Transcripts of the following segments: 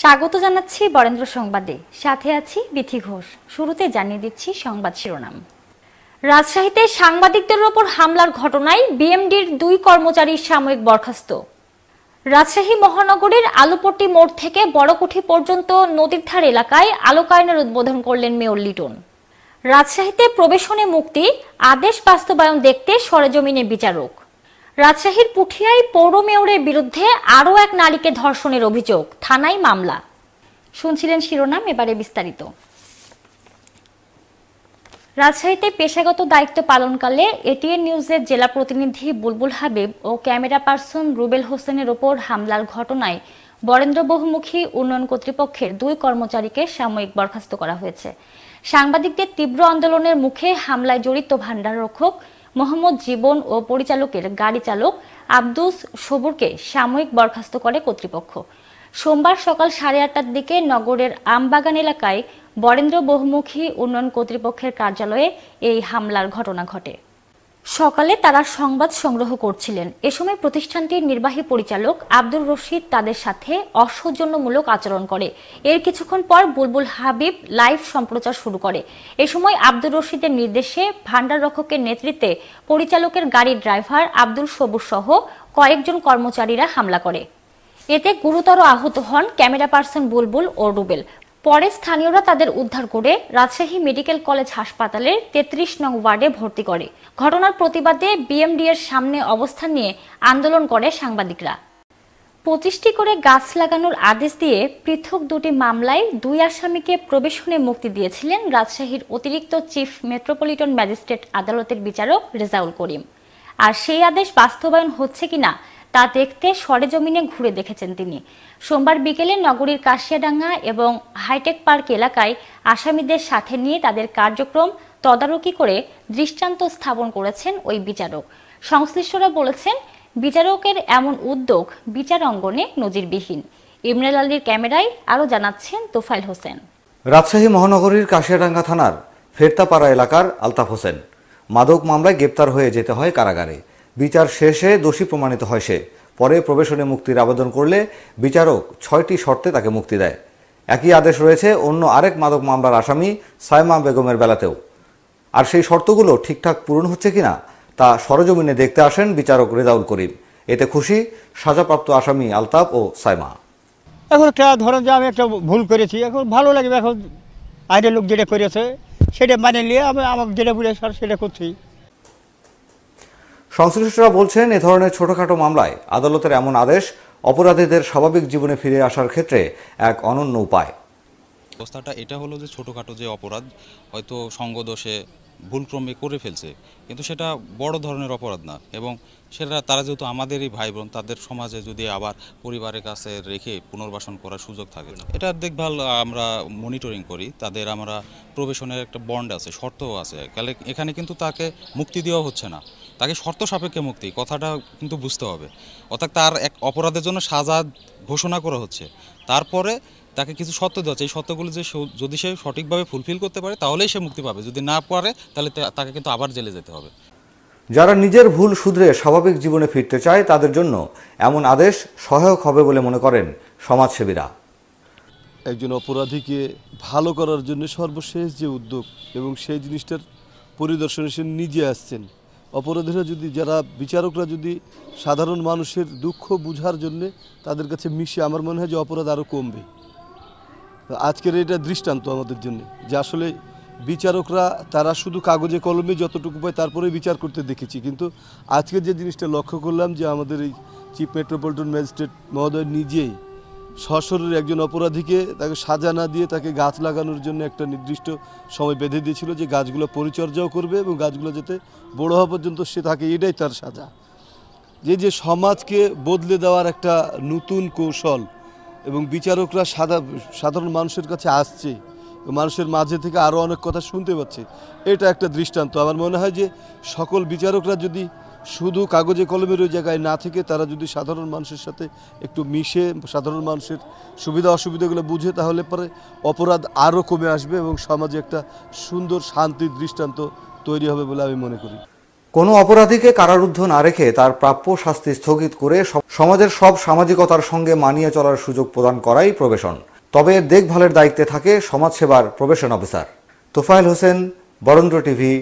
স্বাগত জানাচ্ছি বরেন্দ্র সংবাদে সাথে আছি বিথি ঘোষ শুরুতে জানিয়ে দিচ্ছি সংবাদ শিরোনাম রাজশাহীতে সাংবাদিকদের ওপর হামলার ঘটনায় বিএমডির দুই কর্মচারীর সাময়িক বরখাস্ত রাজশাহী মহানগরীর আলুপট্টি মোড় থেকে বড়কুঠি পর্যন্ত নদীর ধার এলাকায় আলোকায়নের উদ্বোধন করলেন মেয়র লিটন রাজশাহীতে প্রবেশনে মুক্তি আদেশ বাস্তবায়ন দেখতে সরেজমিনে বিচারক রাজশাহীর পুঠিয়ায় পৌর মেয়রের বিরুদ্ধে আরও এক নারীকে ধর্ষণের অভিযোগ থানায় মামলা শুনছিলেন শিরোনাম এবারে বিস্তারিত রাজশাহীতে পেশাগত দায়িত্ব পালনকালে এটিএন নিউজের জেলা প্রতিনিধি বুলবুল হাবিব ও ক্যামেরা পার্সন রুবেল হোসেনের ওপর হামলার ঘটনায় বরেন্দ্র বহুমুখী উন্নয়ন কর্তৃপক্ষের দুই কর্মচারীকে সাময়িক বরখাস্ত করা হয়েছে সাংবাদিকদের তীব্র আন্দোলনের মুখে হামলায় জড়িত ভাণ্ডার রক্ষক মোহাম্মদ জীবন ও পরিচালকের গাড়ি চালক আব্দুস সবুরকে সাময়িক বরখাস্ত করে কর্তৃপক্ষ সোমবার সকাল সাড়ে আটটার দিকে নগরের আমবাগান এলাকায় বরেন্দ্র বহুমুখী উন্নয়ন কর্তৃপক্ষের কার্যালয়ে এই হামলার ঘটনা ঘটে সকালে তারা সংবাদ সংগ্রহ করছিলেন এ সময় প্রতিষ্ঠানটির নির্বাহী পরিচালক আব্দুর রশিদ তাদের সাথে অসৌজন্যমূলক আচরণ করে এর কিছুক্ষণ পর বুলবুল হাবিব লাইভ সম্প্রচার শুরু করে এ সময় আব্দুর রশিদের নির্দেশে ভান্ডার রক্ষকের নেতৃত্বে পরিচালকের গাড়ির ড্রাইভার আব্দুল সবুজ সহ কয়েকজন কর্মচারীরা হামলা করে এতে গুরুতর আহত হন ক্যামেরা পার্সন বুলবুল ও রুবেল পরে স্থানীয়রা তাদের উদ্ধার করে রাজশাহী মেডিকেল কলেজ হাসপাতালের তেত্রিশ নং ওয়ার্ডে ভর্তি করে ঘটনার প্রতিবাদে বিএমডি এর সামনে অবস্থান নিয়ে আন্দোলন করে সাংবাদিকরা পঁচিশটি করে গাছ লাগানোর আদেশ দিয়ে পৃথক দুটি মামলায় দুই আসামিকে প্রবেশনে মুক্তি দিয়েছিলেন রাজশাহীর অতিরিক্ত চিফ মেট্রোপলিটন ম্যাজিস্ট্রেট আদালতের বিচারক রেজাউল করিম আর সেই আদেশ বাস্তবায়ন হচ্ছে কিনা তা দেখতে সরেজমিনে ঘুরে দেখেছেন তিনি সোমবার বিকেলে নগরীর কাশিয়াডাঙ্গা এবং হাইটেক পার্ক এলাকায় আসামিদের সাথে নিয়ে তাদের কার্যক্রম তদারকি করে দৃষ্টান্ত স্থাপন করেছেন ওই বিচারক সংশ্লিষ্টরা বলেছেন বিচারকের এমন উদ্যোগ বিচার অঙ্গনে নজিরবিহীন ইমরাল আলীর ক্যামেরায় আরও জানাচ্ছেন তোফাইল হোসেন রাজশাহী মহানগরীর কাশিয়াডাঙ্গা থানার ফেরতাপাড়া এলাকার আলতাফ হোসেন মাদক মামলায় গ্রেপ্তার হয়ে যেতে হয় কারাগারে বিচার শেষে দোষী প্রমাণিত হয় সে পরে প্রবেশনে মুক্তির আবেদন করলে বিচারক ছয়টি শর্তে তাকে মুক্তি দেয় একই আদেশ রয়েছে অন্য আরেক মাদক মামলার আসামি সাইমা বেগমের বেলাতেও আর সেই শর্তগুলো ঠিকঠাক পূরণ হচ্ছে কিনা তা সরজমিনে দেখতে আসেন বিচারক রেজাউল করিম এতে খুশি সাজাপ্রাপ্ত আসামি আলতাফ ও সাইমা এখন একটা ধরেন যে আমি একটা ভুল করেছি এখন ভালো লাগবে এখন আইনের লোক যেটা করেছে সেটা মানে নিয়ে আমি আমার যেটা বুঝে সেটা করছি সংশ্লিষ্টরা বলছেন এ ধরনের ছোটখাটো মামলায় আদালতের এমন আদেশ অপরাধীদের স্বাভাবিক জীবনে ফিরে আসার ক্ষেত্রে এক অনন্য উপায় অবস্থাটা এটা হলো যে ছোটোখাটো যে অপরাধ হয়তো সঙ্গদোষে ভুলক্রমে করে ফেলছে কিন্তু সেটা বড় ধরনের অপরাধ না এবং সেটা তারা যেহেতু আমাদেরই ভাই বোন তাদের সমাজে যদি আবার পরিবারের কাছে রেখে পুনর্বাসন করার সুযোগ থাকে এটা দেখভাল আমরা মনিটরিং করি তাদের আমরা প্রবেশনের একটা বন্ড আছে শর্তও আছে এখানে কিন্তু তাকে মুক্তি দেওয়া হচ্ছে না তাকে শর্ত সাপেক্ষে মুক্তি কথাটা কিন্তু বুঝতে হবে অর্থাৎ তার এক অপরাধের জন্য সাজা ঘোষণা করা হচ্ছে তারপরে তাকে কিছু শর্ত দেওয়া হচ্ছে এই শর্তগুলো যে যদি সে সঠিকভাবে ফুলফিল করতে পারে তাহলেই সে মুক্তি পাবে যদি না পারে তাহলে তাকে কিন্তু আবার জেলে যেতে হবে যারা নিজের ভুল শুধরে স্বাভাবিক জীবনে ফিরতে চায় তাদের জন্য এমন আদেশ সহায়ক হবে বলে মনে করেন সমাজসেবীরা একজন অপরাধীকে ভালো করার জন্য সর্বশেষ যে উদ্যোগ এবং সেই জিনিসটার পরিদর্শনে সে নিজে আসছেন অপরাধীরা যদি যারা বিচারকরা যদি সাধারণ মানুষের দুঃখ বুঝার জন্যে তাদের কাছে মিশে আমার মনে হয় যে অপরাধ আরও কমবে আজকের এটা দৃষ্টান্ত আমাদের জন্য যে আসলে বিচারকরা তারা শুধু কাগজে কলমে যতটুকু পায় তারপরে বিচার করতে দেখেছি কিন্তু আজকে যে জিনিসটা লক্ষ্য করলাম যে আমাদের এই চিফ মেট্রোপলিটন ম্যাজিস্ট্রেট মহোদয় নিজেই সশরের একজন অপরাধীকে তাকে সাজা না দিয়ে তাকে গাছ লাগানোর জন্য একটা নির্দিষ্ট সময় বেঁধে দিয়েছিল যে গাছগুলো পরিচর্যাও করবে এবং গাছগুলো যাতে বড় হওয়া পর্যন্ত সে থাকে এটাই তার সাজা যে যে সমাজকে বদলে দেওয়ার একটা নতুন কৌশল এবং বিচারকরা সাদা সাধারণ মানুষের কাছে আসছে মানুষের মাঝে থেকে আরও অনেক কথা শুনতে পাচ্ছে এটা একটা দৃষ্টান্ত আমার মনে হয় যে সকল বিচারকরা যদি শুধু কাগজে কলমের ওই জায়গায় না থেকে তারা যদি সাধারণ মানুষের সাথে একটু মিশে সাধারণ মানুষের সুবিধা অসুবিধাগুলো বুঝে তাহলে পরে অপরাধ আরও কমে আসবে এবং সমাজে একটা সুন্দর শান্তির দৃষ্টান্ত তৈরি হবে বলে আমি মনে করি কোনো অপরাধীকে কারারুদ্ধ না রেখে তার প্রাপ্য শাস্তি স্থগিত করে সমাজের সব সামাজিকতার সঙ্গে মানিয়ে চলার সুযোগ প্রদান করাই প্রবেশন তবে দেখভালের দায়িত্বে থাকে সমাজসেবার probation officer Tofayel Hossain Barendra TV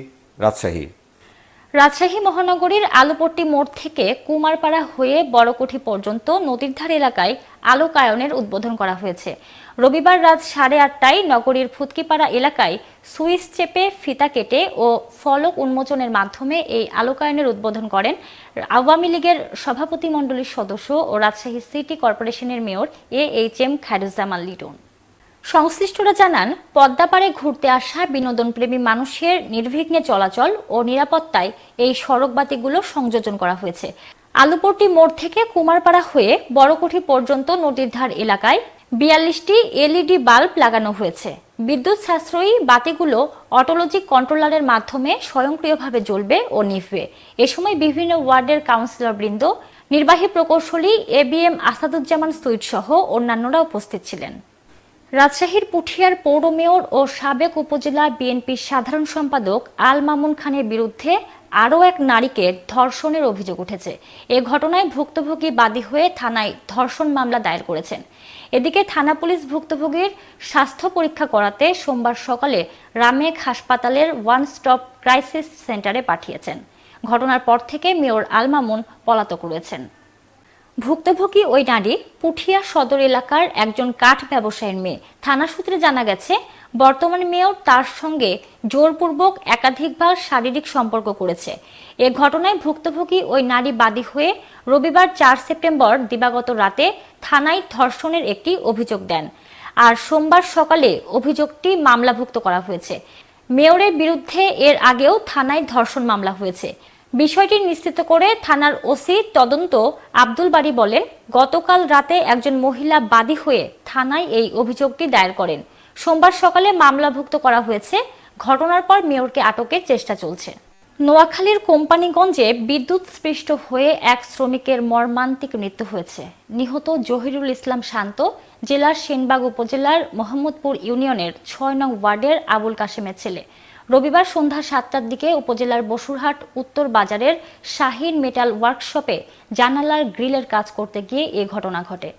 Rajshahi Rajshahi মহানগরীর আলোপট্টি মোড় থেকে কুমারপাড়া হয়ে বড়কুঠি পর্যন্ত নদীর ধার এলাকায় আলোকায়নের উদ্বোধন করা হয়েছে রবিবার রাত সাড়ে আটটায় নগরীর ফুতকিপাড়া এলাকায় সুইচ চেপে ফিতা কেটে ও ফলক উন্মোচনের মাধ্যমে এই আলোকায়নের উদ্বোধন করেন আওয়ামী লীগের সভাপতিমণ্ডলীর সদস্য ও রাজশাহী সিটি কর্পোরেশনের mayor A H M Khairuzzaman Liton সংশ্লিষ্টরা জানান পদ্মাপাড়ে ঘুরতে আসা বিনোদনপ্রেমী মানুষের নির্বিঘ্নে চলাচল ও নিরাপত্তায় এই সড়ক বাতিগুলো সংযোজন করা হয়েছে আলুপট্টি মোড় থেকে কুমারপাড়া হয়ে বড়কুঠি পর্যন্ত নদীর ধার এলাকায় বিয়াল্লিশটি এলইডি বাল্ব লাগানো হয়েছে বিদ্যুৎ সাশ্রয়ী বাতিগুলো অটোলজিক কন্ট্রোলারের মাধ্যমে স্বয়ংক্রিয়ভাবে জ্বলবে ও নিভবে এ সময় বিভিন্ন ওয়ার্ডের কাউন্সিলর বৃন্দ নির্বাহী প্রকৌশলী A B M Asaduzzaman Sweet সহ অন্যান্যরা উপস্থিত ছিলেন রাজশাহীর পুঠিয়ার পৌর মেয়র ও সাবেক উপজেলা বিএনপির সাধারণ সম্পাদক আল মামুন খানের বিরুদ্ধে আরও এক নারীকে ধর্ষণের অভিযোগ উঠেছে এ ঘটনায় ভুক্তভোগী বাদী হয়ে থানায় ধর্ষণ মামলা দায়ের করেছেন এদিকে থানা পুলিশ ভুক্তভোগীর স্বাস্থ্য পরীক্ষা করাতে সোমবার সকালে রামেক হাসপাতালের ওয়ান স্টপ ক্রাইসিস সেন্টারে পাঠিয়েছেন ঘটনার পর থেকে মেয়র আল মামুন পলাতক রয়েছেন ভুক্তভোগী ওই নারী পুঠিয়া সদর এলাকার একজন কাঠ ব্যবসায়ীর মেয়ে থানা সূত্রে জানা গেছে বর্তমান মেয়র তার সঙ্গে জোরপূর্বক একাধিকবার শারীরিক সম্পর্ক করেছে এ ঘটনায় ভুক্তভোগী ওই নারী বাদী হয়ে রবিবার চার সেপ্টেম্বর দিবাগত রাতে থানায় ধর্ষণের একটি অভিযোগ দেন আর সোমবার সকালে অভিযোগটি মামলাভুক্ত করা হয়েছে মেয়রের বিরুদ্ধে এর আগেও থানায় ধর্ষণ মামলা হয়েছে বিষয়টি নিশ্চিত করে থানার ওসি তদন্ত আব্দুল বাড়ি বলেন গতকাল রাতে একজন মহিলা বাদী হয়ে থানায় এই অভিযোগটি দায়ের করেন সোমবার সকালে মামলাভুক্ত করা হয়েছে ঘটনার পর মেয়রকে আটকের চেষ্টা চলছে নোয়াখালীর কোম্পানিগঞ্জে বিদ্যুৎ স্পৃষ্ট হয়ে এক শ্রমিকের মর্মান্তিক মৃত্যু হয়েছে নিহত জহিরুল ইসলাম শান্ত জেলার সেনবাগ উপজেলার মোহাম্মদপুর ইউনিয়নের ছয় নং ওয়ার্ডের আবুল কাশেমের ছেলে রবিবার সন্ধ্যা সাতটার দিকে উপজেলার বসুরহাট উত্তর বাজারের শাহিন মেটাল ওয়ার্কশপে জানালার গ্রিলের কাজ করতে গিয়ে এ ঘটনা ঘটে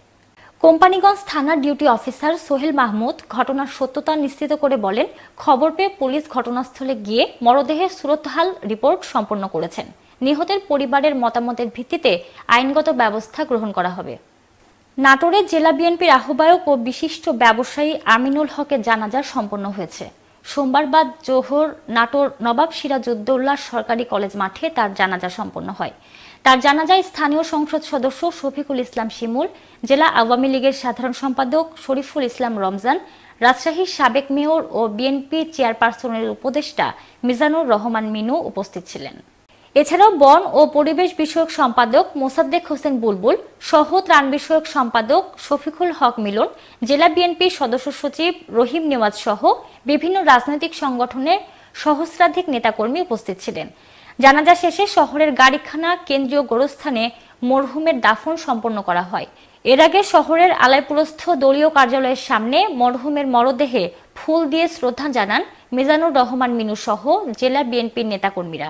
কোম্পানিগঞ্জ থানার ডিউটি অফিসার সোহেল মাহমুদ ঘটনার সত্যতা নিশ্চিত করে বলেন খবর পেয়ে পুলিশ ঘটনাস্থলে গিয়ে মরদেহের সুরতহাল রিপোর্ট সম্পন্ন করেছেন নিহতের পরিবারের মতামতের ভিত্তিতে আইনগত ব্যবস্থা গ্রহণ করা হবে নাটোরে জেলা বিএনপির আহ্বায়ক ও বিশিষ্ট ব্যবসায়ী আমিনুল হকের জানাজা সম্পন্ন হয়েছে সোমবার বাদ জোহর নাটোর নবাব সিরাজউদ্দৌল্লা সরকারি কলেজ মাঠে তার জানাজা সম্পন্ন হয় তার জানাজায় স্থানীয় সংসদ সদস্য শফিকুল ইসলাম শিমুল জেলা আওয়ামী লীগের সাধারণ সম্পাদক শরীফুল ইসলাম রমজান রাজশাহীর সাবেক মেয়র ও বিএনপি চেয়ারপারসনের উপদেষ্টা মিজানুর রহমান মিনু উপস্থিত ছিলেন এছাড়াও বন ও পরিবেশ বিষয়ক সম্পাদক মোসাদ্দেক হোসেন বুলবুল সহ ত্রাণ বিষয়ক সম্পাদক শফিকুল হক মিলন জেলা বিএনপির সদস্য সচিব রহিম নেওয়াজ সহ বিভিন্ন রাজনৈতিক সংগঠনের সহস্রাধিক নেতাকর্মী উপস্থিত ছিলেন জানাজা শেষে শহরের গাড়িখানা কেন্দ্রীয় গোরস্থানে মরহুমের দাফন সম্পন্ন করা হয় এর আগে শহরের আলাইপুরস্থ দলীয় কার্যালয়ের সামনে মরহুমের মরদেহে ফুল দিয়ে শ্রদ্ধা জানান মিজানুর রহমান মিনু সহ জেলা বিএনপির নেতাকর্মীরা